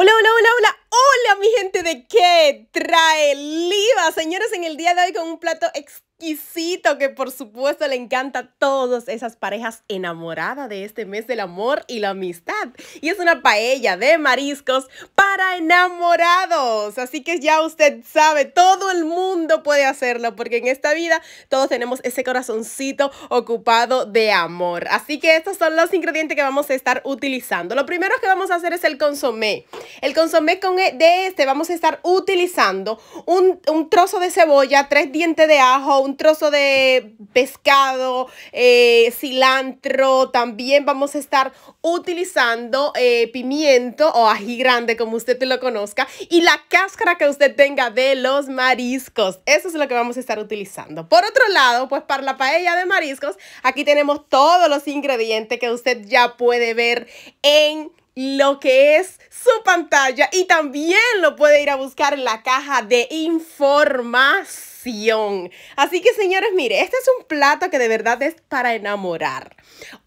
Hola, hola, hola, hola, hola mi gente de qué trae Liva, señores, en el día de hoy con un plato extraordinario exquisito que por supuesto le encanta a todas esas parejas enamoradas de este mes del amor y la amistad. Y es una paella de mariscos para enamorados. Así que ya usted sabe, todo el mundo puede hacerlo porque en esta vida todos tenemos ese corazoncito ocupado de amor. Así que estos son los ingredientes que vamos a estar utilizando. Lo primero que vamos a hacer es el consomé. El consomé e de este vamos a estar utilizando un, un trozo de cebolla, tres dientes de ajo, un trozo de pescado, eh, cilantro, también vamos a estar utilizando eh, pimiento o ají grande como usted lo conozca y la cáscara que usted tenga de los mariscos. Eso es lo que vamos a estar utilizando. Por otro lado, pues para la paella de mariscos, aquí tenemos todos los ingredientes que usted ya puede ver en lo que es su pantalla y también lo puede ir a buscar en la caja de información. Así que señores, mire, este es un plato que de verdad es para enamorar.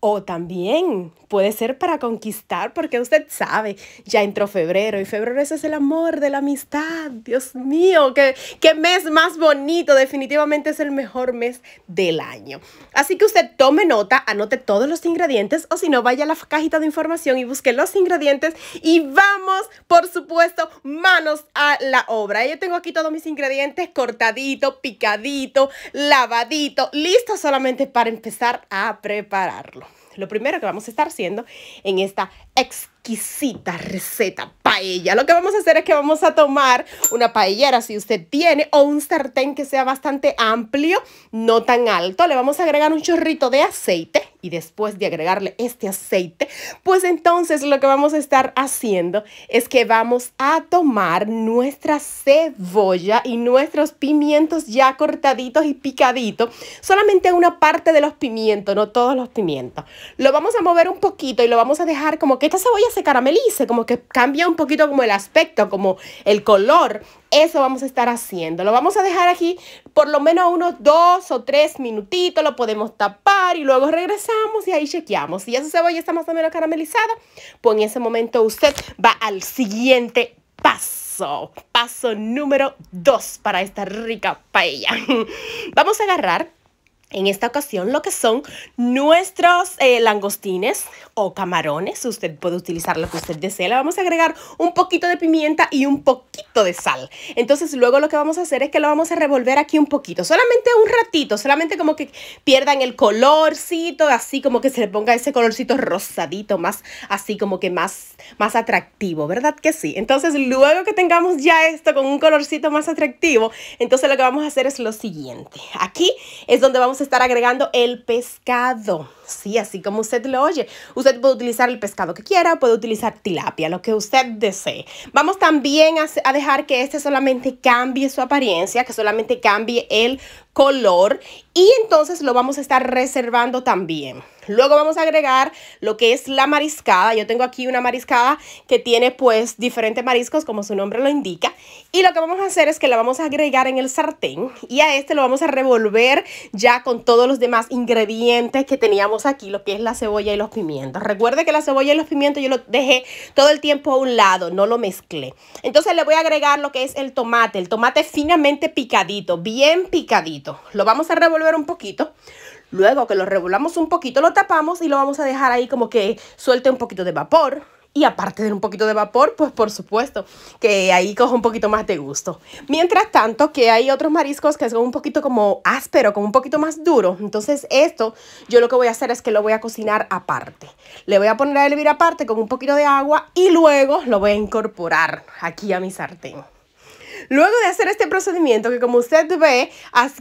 O también puede ser para conquistar, porque usted sabe, ya entró febrero y febrero ese es el amor de la amistad. Dios mío, qué, qué mes más bonito, definitivamente es el mejor mes del año. Así que usted tome nota, anote todos los ingredientes o si no, vaya a la cajita de información y busque los ingredientes y vamos, por supuesto, manos a la obra. Yo tengo aquí todos mis ingredientes cortadito, picadito, lavadito, listo solamente para empezar a prepararlo. Lo primero que vamos a estar haciendo en esta ex receta paella. Lo que vamos a hacer es que vamos a tomar una paellera si usted tiene o un sartén que sea bastante amplio, no tan alto. Le vamos a agregar un chorrito de aceite y después de agregarle este aceite, pues entonces lo que vamos a estar haciendo es que vamos a tomar nuestra cebolla y nuestros pimientos ya cortaditos y picaditos, solamente una parte de los pimientos, no todos los pimientos. Lo vamos a mover un poquito y lo vamos a dejar como que esta cebolla caramelice, como que cambia un poquito como el aspecto, como el color. Eso vamos a estar haciendo. Lo vamos a dejar aquí por lo menos unos dos o tres minutitos. Lo podemos tapar y luego regresamos y ahí chequeamos. Si ya su cebolla está más o menos caramelizada, pues en ese momento usted va al siguiente paso. Paso número dos para esta rica paella. Vamos a agarrar en esta ocasión lo que son nuestros eh, langostines o camarones, usted puede utilizar lo que usted desee, le vamos a agregar un poquito de pimienta y un poquito de sal. Entonces luego lo que vamos a hacer es que lo vamos a revolver aquí un poquito, solamente un ratito, solamente como que pierdan el colorcito, así como que se le ponga ese colorcito rosadito, más así como que más, más atractivo, ¿verdad que sí? Entonces luego que tengamos ya esto con un colorcito más atractivo, entonces lo que vamos a hacer es lo siguiente. Aquí es donde vamos estar agregando el pescado. Sí, así como usted lo oye. Usted puede utilizar el pescado que quiera, puede utilizar tilapia, lo que usted desee. Vamos también a dejar que este solamente cambie su apariencia, que solamente cambie el color y entonces lo vamos a estar reservando también. Luego vamos a agregar lo que es la mariscada. Yo tengo aquí una mariscada que tiene pues diferentes mariscos como su nombre lo indica. Y lo que vamos a hacer es que la vamos a agregar en el sartén y a este lo vamos a revolver ya con todos los demás ingredientes que teníamos aquí, lo que es la cebolla y los pimientos. Recuerde que la cebolla y los pimientos yo lo dejé todo el tiempo a un lado, no lo mezclé. Entonces le voy a agregar lo que es el tomate, el tomate finamente picadito, bien picadito. Lo vamos a revolver un poquito. Luego que lo revolvamos un poquito, lo tapamos y lo vamos a dejar ahí como que suelte un poquito de vapor. Y aparte de un poquito de vapor, pues por supuesto que ahí cojo un poquito más de gusto. Mientras tanto, que hay otros mariscos que son un poquito como áspero, como un poquito más duro. Entonces esto yo lo que voy a hacer es que lo voy a cocinar aparte. Le voy a poner a hervir aparte con un poquito de agua y luego lo voy a incorporar aquí a mi sartén. Luego de hacer este procedimiento, que como usted ve,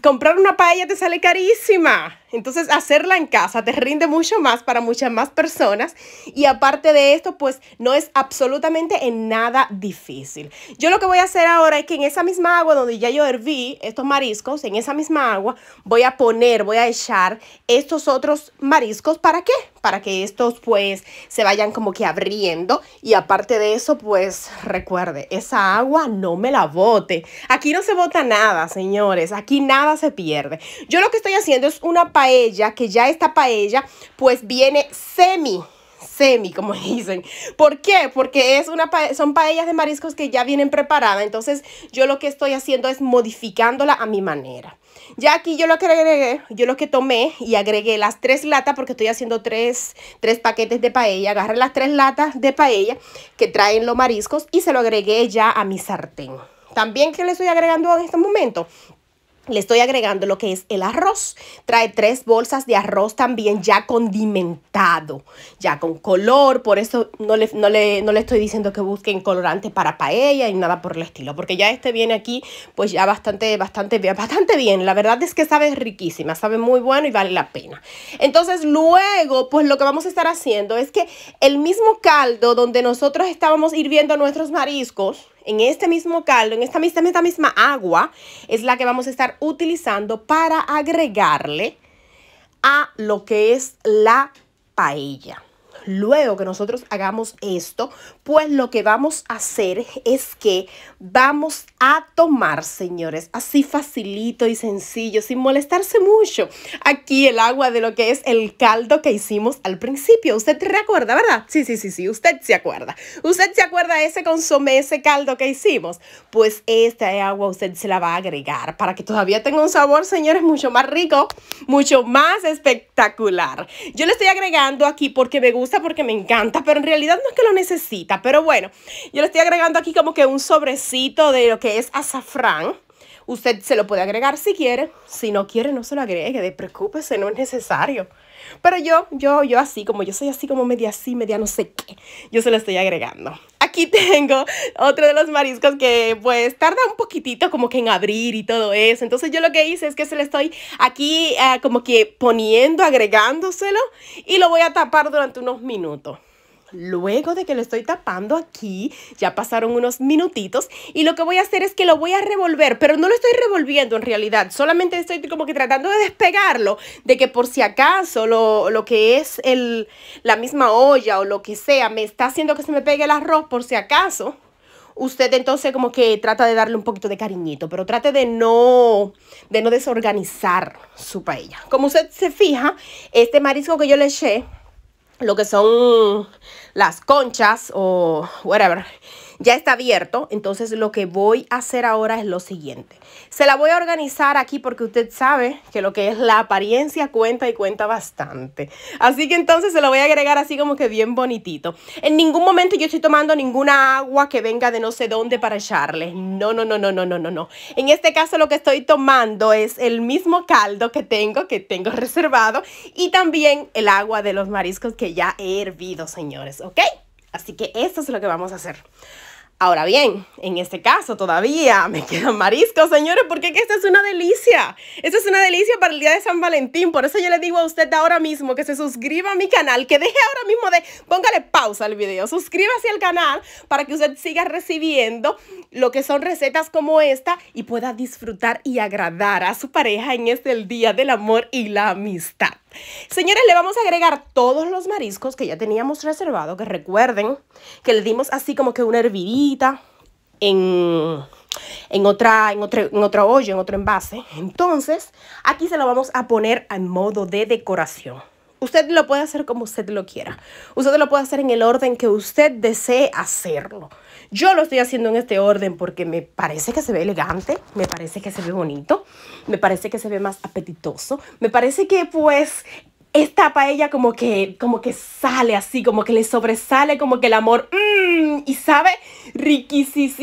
comprar una paella te sale carísima. Entonces hacerla en casa te rinde mucho más para muchas más personas y aparte de esto pues no es absolutamente en nada difícil. Yo lo que voy a hacer ahora es que en esa misma agua donde ya yo herví estos mariscos, en esa misma agua voy a poner, voy a echar estos otros mariscos. ¿Para qué? para que estos pues se vayan como que abriendo. Y aparte de eso, pues recuerde, esa agua no me la bote. Aquí no se bota nada, señores. Aquí nada se pierde. Yo lo que estoy haciendo es una paella, que ya esta paella pues viene semi semi, como dicen. ¿Por qué? Porque es una son paellas de mariscos que ya vienen preparadas. Entonces yo lo que estoy haciendo es modificándola a mi manera. Ya aquí yo lo que agregué, yo lo que tomé y agregué las tres latas porque estoy haciendo tres, tres paquetes de paella. Agarré las tres latas de paella que traen los mariscos y se lo agregué ya a mi sartén. También que le estoy agregando en este momento le estoy agregando lo que es el arroz. Trae tres bolsas de arroz también ya condimentado, ya con color. Por eso no le, no le, estoy diciendo que busquen colorante para paella y nada por el estilo. Porque ya este viene aquí pues ya bastante, bastante, bastante bien. La verdad es que sabe riquísima, sabe muy bueno y vale la pena. Entonces luego pues lo que vamos a estar haciendo es que el mismo caldo donde nosotros estábamos hirviendo nuestros mariscos, en este mismo caldo, en esta misma, misma agua, es la que vamos a estar utilizando para agregarle a lo que es la paella. Luego que nosotros hagamos esto, pues lo que vamos a hacer es que vamos a tomar, señores, así facilito y sencillo, sin molestarse mucho. Aquí el agua de lo que es el caldo que hicimos al principio. Usted recuerda, ¿verdad? Sí, sí, sí, sí, usted se acuerda. ¿Usted se acuerda de ese consomé, ese caldo que hicimos? Pues esta agua usted se la va a agregar para que todavía tenga un sabor, señores, mucho más rico, mucho más espectacular. Yo le estoy agregando aquí porque me gusta, porque me encanta, pero en realidad no es que lo necesita pero bueno, yo le estoy agregando aquí como que un sobrecito de lo que es azafrán. Usted se lo puede agregar si quiere. Si no quiere, no se lo agregue. De preocúpese, no es necesario. Pero yo, yo, yo así, como yo soy así como media así, media no sé qué, yo se lo estoy agregando. Aquí tengo otro de los mariscos que pues tarda un poquitito como que en abrir y todo eso. Entonces yo lo que hice es que se lo estoy aquí ah, como que poniendo, agregándoselo y lo voy a tapar durante unos minutos. Luego de que lo estoy tapando aquí, ya pasaron unos minutitos y lo que voy a hacer es que lo voy a revolver, pero no lo estoy revolviendo en realidad, solamente estoy como que tratando de despegarlo, de que por si acaso lo, que es el, la misma olla o lo que sea me está haciendo que se me pegue el arroz por si acaso, usted entonces como que trata de darle un poquito de cariñito, pero trate de no, de no desorganizar su paella. Como usted se fija, este marisco que yo le eché lo que son las conchas o whatever ya está abierto. Entonces lo que voy a hacer ahora es lo siguiente. Se la voy a organizar aquí porque usted sabe que lo que es la apariencia cuenta y cuenta bastante. Así que entonces se lo voy a agregar así como que bien bonitito. En ningún momento yo estoy tomando ninguna agua que venga de no sé dónde para echarle. No, no, no, no, no, no, no, no. En este caso lo que estoy tomando es el mismo caldo que tengo, que tengo reservado y también el agua de los mariscos que ya he hervido, señores, ¿ok? Así que esto es lo que vamos a hacer. Ahora bien, en este caso todavía me quedan mariscos, señores, porque esta es una delicia. Esta es una delicia para el día de San Valentín. Por eso yo le digo a usted ahora mismo que se suscriba a mi canal, que deje ahora mismo de, póngale pausa al video, suscríbase al canal para que usted siga recibiendo lo que son recetas como esta y pueda disfrutar y agradar a su pareja en este el Día del Amor y la Amistad. Señores, le vamos a agregar todos los mariscos que ya teníamos reservado, que recuerden que le dimos así como que una hervidita en, en, otra, otro, en otro hoyo, en otro envase. Entonces, aquí se lo vamos a poner en modo de decoración. Usted lo puede hacer como usted lo quiera. Usted lo puede hacer en el orden que usted desee hacerlo. Yo lo estoy haciendo en este orden porque me parece que se ve elegante, me parece que se ve bonito, me parece que se ve más apetitoso, me parece que pues esta paella como que, como que sale así, como que le sobresale, como que el amor, mm, y sabe, riquisísimo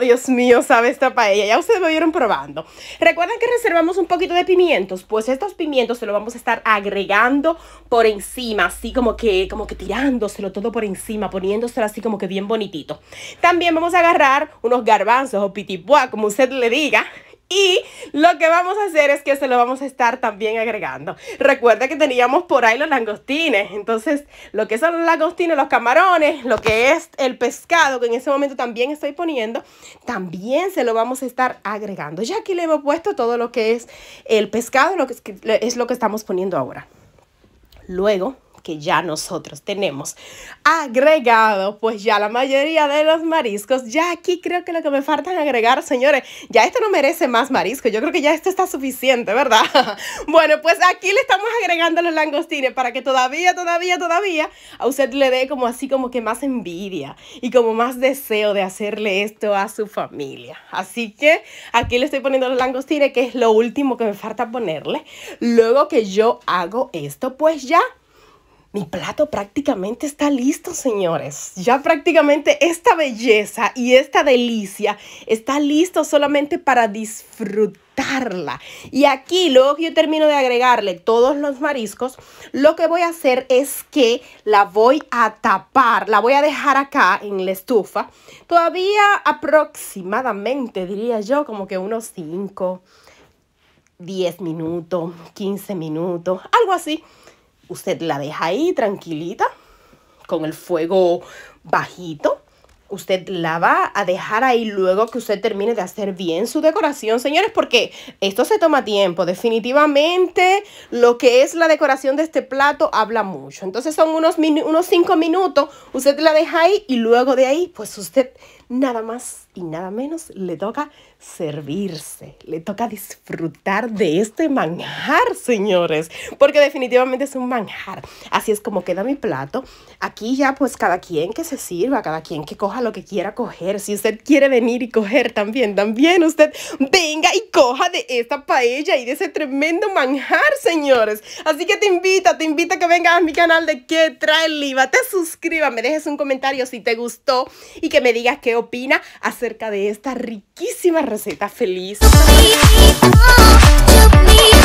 Dios mío, sabe esta paella. Ya ustedes me vieron probando. Recuerden que reservamos un poquito de pimientos. Pues estos pimientos se los vamos a estar agregando por encima, así como que, como que tirándoselo todo por encima, poniéndoselo así como que bien bonitito. También vamos a agarrar unos garbanzos o pitipuá, como usted le diga. Y lo que vamos a hacer es que se lo vamos a estar también agregando. Recuerda que teníamos por ahí los langostines. Entonces, lo que son los langostines, los camarones, lo que es el pescado, que en ese momento también estoy poniendo, también se lo vamos a estar agregando. Ya aquí le hemos puesto todo lo que es el pescado, lo que es, es lo que estamos poniendo ahora. Luego que ya nosotros tenemos agregado, pues ya la mayoría de los mariscos, ya aquí creo que lo que me faltan agregar, señores, ya esto no merece más marisco, yo creo que ya esto está suficiente, ¿verdad? bueno, pues aquí le estamos agregando los langostines para que todavía, todavía, todavía a usted le dé como así como que más envidia y como más deseo de hacerle esto a su familia. Así que aquí le estoy poniendo los langostines, que es lo último que me falta ponerle. Luego que yo hago esto, pues ya mi plato prácticamente está listo, señores. Ya prácticamente esta belleza y esta delicia está listo solamente para disfrutarla. Y aquí, luego que yo termino de agregarle todos los mariscos, lo que voy a hacer es que la voy a tapar, la voy a dejar acá en la estufa. Todavía aproximadamente, diría yo, como que unos 5, 10 minutos, 15 minutos, algo así Usted la deja ahí tranquilita, con el fuego bajito. Usted la va a dejar ahí luego que usted termine de hacer bien su decoración, señores, porque esto se toma tiempo. Definitivamente lo que es la decoración de este plato habla mucho. Entonces son unos, unos cinco minutos, usted la deja ahí y luego de ahí, pues usted nada más y nada menos le toca servirse, le toca disfrutar de este manjar, señores, porque definitivamente es un manjar. Así es como queda mi plato. Aquí ya pues cada quien que se sirva, cada quien que coja lo que quiera coger. Si usted quiere venir y coger también, también usted venga y coja de esta paella y de ese tremendo manjar, señores. Así que te invito, te invito a que vengas a mi canal de que trae Liva, te suscriba me dejes un comentario si te gustó y que me digas qué opina acerca de esta riquísima receta feliz. Oh,